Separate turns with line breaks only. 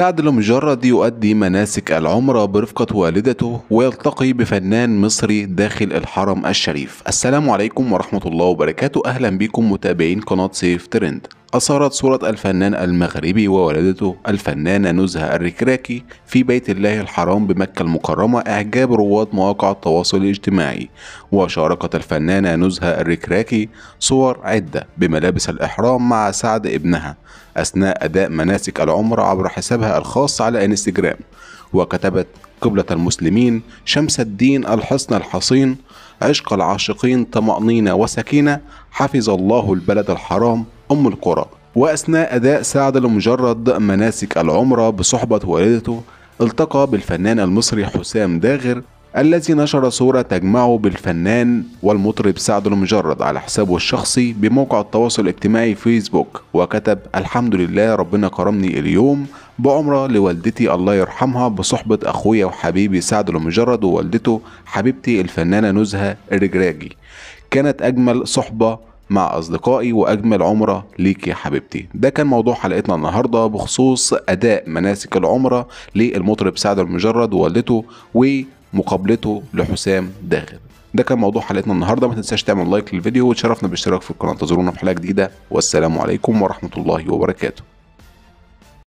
تعدل مجرد يؤدي مناسك العمرة برفقة والدته ويلتقي بفنان مصري داخل الحرم الشريف السلام عليكم ورحمة الله وبركاته أهلا بكم متابعين قناة سيف ترند أثارت صورة الفنان المغربي ووالدته الفنانة نزهة الركراكي في بيت الله الحرام بمكة المكرمة إعجاب رواد مواقع التواصل الاجتماعي وشاركت الفنانة نزهة الركراكي صور عدة بملابس الإحرام مع سعد ابنها أثناء أداء مناسك العمرة عبر حسابها الخاص على إنستجرام وكتبت قبلة المسلمين شمس الدين الحصن الحصين عشق العاشقين طمأنينة وسكينة حفظ الله البلد الحرام أم القرى وأثناء أداء سعد لمجرد مناسك العمرة بصحبة والدته التقى بالفنان المصري حسام داغر الذي نشر صورة تجمعه بالفنان والمطرب سعد المجرد على حسابه الشخصي بموقع التواصل الاجتماعي فيسبوك وكتب الحمد لله ربنا كرمني اليوم بعمرة لوالدتي الله يرحمها بصحبة أخويا وحبيبي سعد المجرد ووالدته حبيبتي الفنانة نزهة الرجراجي كانت أجمل صحبة مع أصدقائي وأجمل عمرة ليك يا حبيبتي ده كان موضوع حلقتنا النهاردة بخصوص أداء مناسك العمرة للمطرب سعد المجرد ووالدته ومقابلته لحسام داغر ده كان موضوع حلقتنا النهارده ما تنساش تعمل لايك للفيديو وتشرفنا بالاشتراك في القناه انتظرونا في حلقه جديده والسلام عليكم ورحمه الله وبركاته